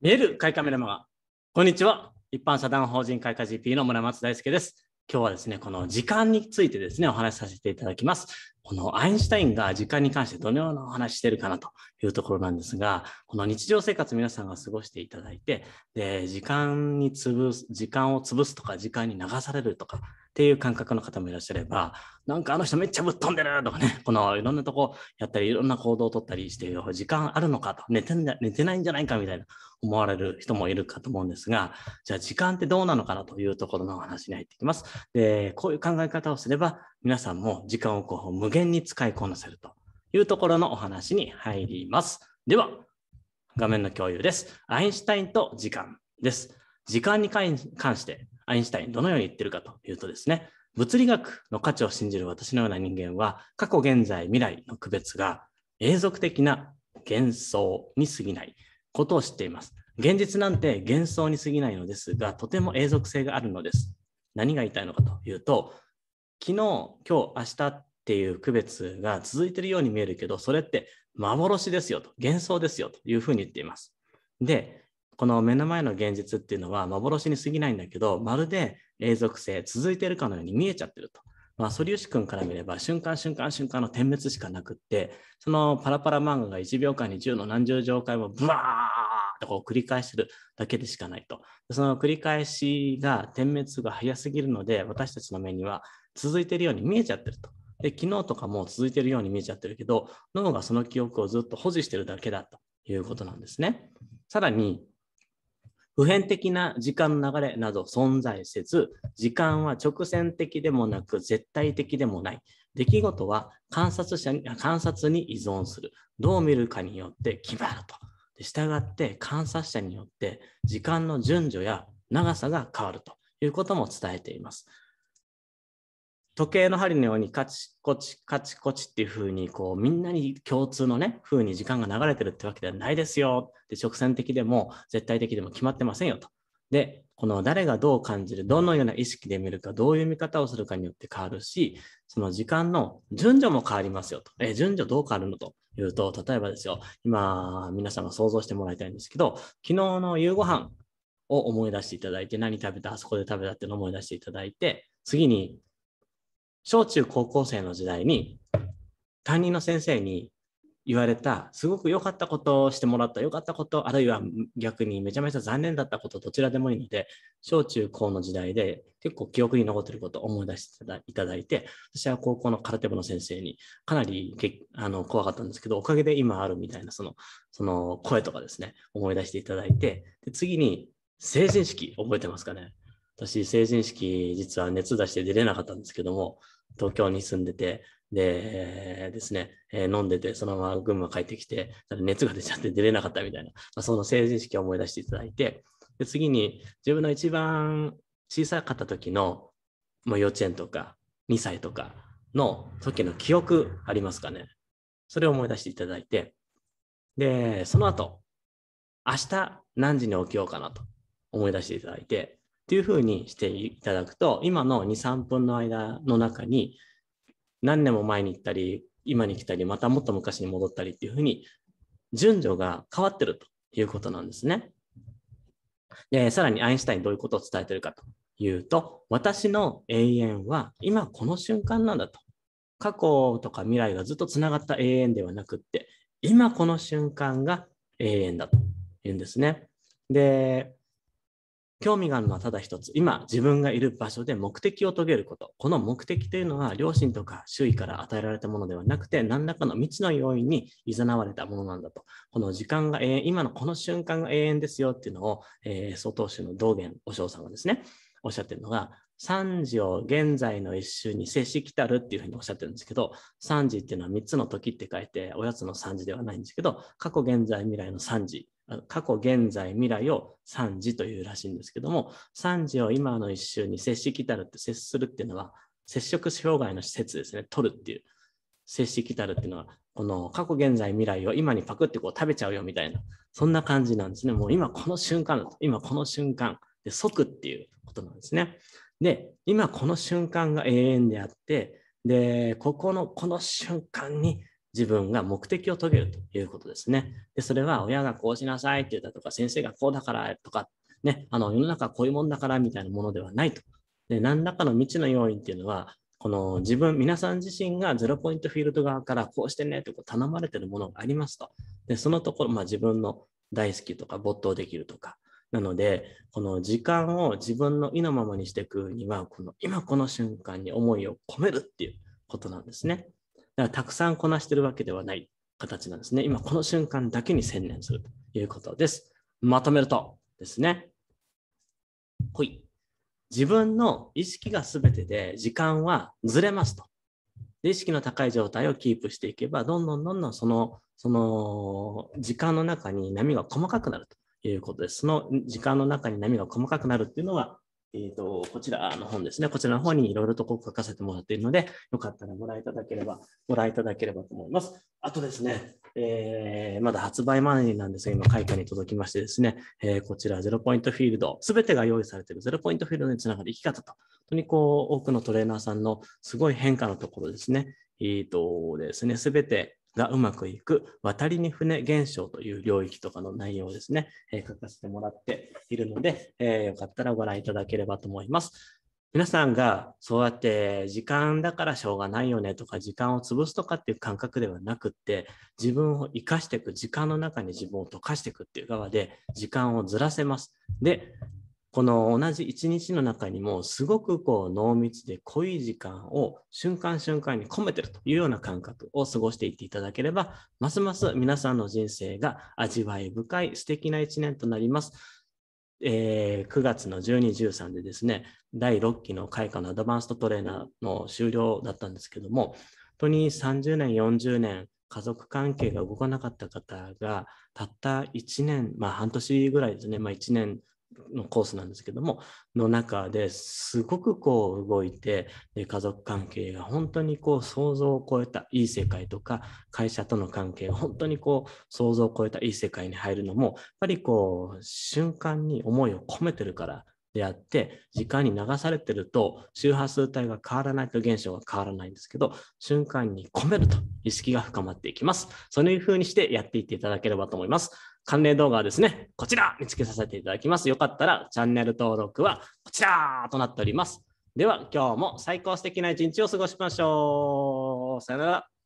見える会カメラマンこんにちは。一般社団法人開花 GP の村松大輔です。今日はですね、この時間についてですね、お話しさせていただきます。このアインシュタインが時間に関してどのようなお話してるかなというところなんですが、この日常生活皆さんが過ごしていただいて、で、時間に潰す、時間を潰すとか、時間に流されるとか、っていう感覚の方もいらっしゃれば、なんかあの人めっちゃぶっ飛んでるとかね、このいろんなとこやったり、いろんな行動をとったりして、時間あるのかと、寝てん寝てないんじゃないかみたいな思われる人もいるかと思うんですが、じゃあ時間ってどうなのかなというところの話に入ってきます。で、こういう考え方をすれば、皆さんも時間をこう無限に使いこなせるというところのお話に入ります。では、画面の共有です。アインシュタインと時間です。時間に関してアインシュタインどのように言ってるかというとですね、物理学の価値を信じる私のような人間は、過去、現在、未来の区別が永続的な幻想に過ぎないことを知っています。現実なんて幻想に過ぎないのですが、とても永続性があるのです。何が言いたいのかというと、昨日、今日、明日っていう区別が続いているように見えるけど、それって幻ですよと、幻想ですよというふうに言っています。で、この目の前の現実っていうのは幻に過ぎないんだけど、まるで永続性、続いてるかのように見えちゃってると。まあ、素粒子君から見れば瞬間瞬間瞬間の点滅しかなくって、そのパラパラ漫画が1秒間に10の何十乗回もブワーッとこう繰り返してるだけでしかないと。その繰り返しが点滅が早すぎるので、私たちの目には続いてるように見えちゃってると。で、昨日とかも続いてるように見えちゃってるけど、脳がその記憶をずっと保持してるだけだということなんですね。さらに、普遍的な時間の流れなど存在せず、時間は直線的でもなく絶対的でもない。出来事は観察者観察に依存する。どう見るかによって決まると。従って観察者によって時間の順序や長さが変わるということも伝えています。時計の針のようにカチコチカチコチっていうふうにこうみんなに共通のねふうに時間が流れてるってわけではないですよで直線的でも絶対的でも決まってませんよと。でこの誰がどう感じるどのような意識で見るかどういう見方をするかによって変わるしその時間の順序も変わりますよと。え順序どう変わるのというと例えばですよ今皆様想像してもらいたいんですけど昨日の夕ご飯を思い出していただいて何食べたあそこで食べたってのを思い出していただいて次に小中高校生の時代に担任の先生に言われたすごく良かったことをしてもらった良かったことあるいは逆にめちゃめちゃ残念だったことどちらでもいいので小中高の時代で結構記憶に残ってることを思い出していただいて私は高校の空手部の先生にかなりあの怖かったんですけどおかげで今あるみたいなそのその声とかですね思い出していただいてで次に成人式覚えてますかね私、成人式、実は熱出して出れなかったんですけども、東京に住んでて、でですね、えー、飲んでて、そのまま群馬帰ってきて、熱が出ちゃって出れなかったみたいな、まあ、その成人式を思い出していただいて、で次に自分の一番小さかった時の、ま幼稚園とか2歳とかの時の記憶ありますかねそれを思い出していただいて、で、その後、明日何時に起きようかなと思い出していただいて、っていうふうにしていただくと今の23分の間の中に何年も前に行ったり今に来たりまたもっと昔に戻ったりっていうふうに順序が変わってるということなんですね。でさらにアインシュタインどういうことを伝えてるかというと私の永遠は今この瞬間なんだと過去とか未来がずっとつながった永遠ではなくって今この瞬間が永遠だというんですね。で興味があるのはただ一つ。今、自分がいる場所で目的を遂げること。この目的というのは、両親とか周囲から与えられたものではなくて、何らかの未知の要因に誘われたものなんだと。この時間が永遠、今のこの瞬間が永遠ですよっていうのを、えー、曹洞宗の道元お尚さんがですね、おっしゃってるのが、3時を現在の一周に接し来たるっていうふうにおっしゃってるんですけど、3時っていうのは3つの時って書いて、おやつの3時ではないんですけど、過去、現在、未来の3時過去、現在、未来を三次というらしいんですけども、三次を今の一周に接しきたるって接するっていうのは、接触障害の施設ですね、取るっていう。接しきたるっていうのは、この過去、現在、未来を今にパクってこう食べちゃうよみたいな、そんな感じなんですね。もう今この瞬間だと、今この瞬間で即っていうことなんですね。で、今この瞬間が永遠であって、で、ここのこの瞬間に自分が目的を遂げるということですね。でそれは親がこうしなさいって言ったとか、先生がこうだからとか、ね、あの世の中はこういうもんだからみたいなものではないと。で何らかの未知の要因っていうのは、この自分、皆さん自身がゼロポイントフィールド側からこうしてねってこう頼まれてるものがありますと。でそのところ、まあ、自分の大好きとか没頭できるとか。なので、この時間を自分の意のままにしていくには、この今この瞬間に思いを込めるっていうことなんですね。だからたくさんこなしてるわけではない形なんですね。今この瞬間だけに専念するということです。まとめるとですね。ほい。自分の意識が全てで時間はずれますと。で意識の高い状態をキープしていけば、どんどんどんどんその、その時間の中に波が細かくなるということです。その時間の中に波が細かくなるっていうのは、えー、と、こちらの本ですね。こちらの方にいろいろとこう書かせてもらっているので、よかったらご覧いただければ、ご覧いただければと思います。あとですね、えー、まだ発売前なんですが、今、開花に届きましてですね、えー、こちら、ゼロポイントフィールド、すべてが用意されているゼロポイントフィールドにつながる生き方と、本当にこう、多くのトレーナーさんのすごい変化のところですね、えー、とですね、すべてがうまくいく渡りに船現象という領域とかの内容をですね、え書かせてもらっているので、えよかったらご覧いただければと思います。皆さんがそうやって時間だからしょうがないよねとか時間を潰すとかっていう感覚ではなくって自分を生かしていく時間の中に自分を溶かしていくっていう側で時間をずらせます。でこの同じ一日の中にもすごくこう濃密で濃い時間を瞬間瞬間に込めてるというような感覚を過ごしていっていただければ、ますます皆さんの人生が味わい深い素敵な一年となります。えー、9月の12、13でですね、第6期の開花のアドバンストトレーナーの終了だったんですけども、本当に30年、40年、家族関係が動かなかった方が、たった1年、まあ半年ぐらいですね、まあ1年のコースなんですけどもの中ですごくこう動いてで家族関係が本当にこう想像を超えたいい世界とか会社との関係本当にこう想像を超えたいい世界に入るのもやっぱりこう瞬間に思いを込めてるからであって、時間に流されてると、周波数帯が変わらないと現象が変わらないんですけど、瞬間に込めると意識が深まっていきます。そういう風にしてやっていっていただければと思います。関連動画はですね、こちら見つけさせていただきます。よかったらチャンネル登録はこちらとなっております。では、今日も最高素敵な一日を過ごしましょう。さよなら。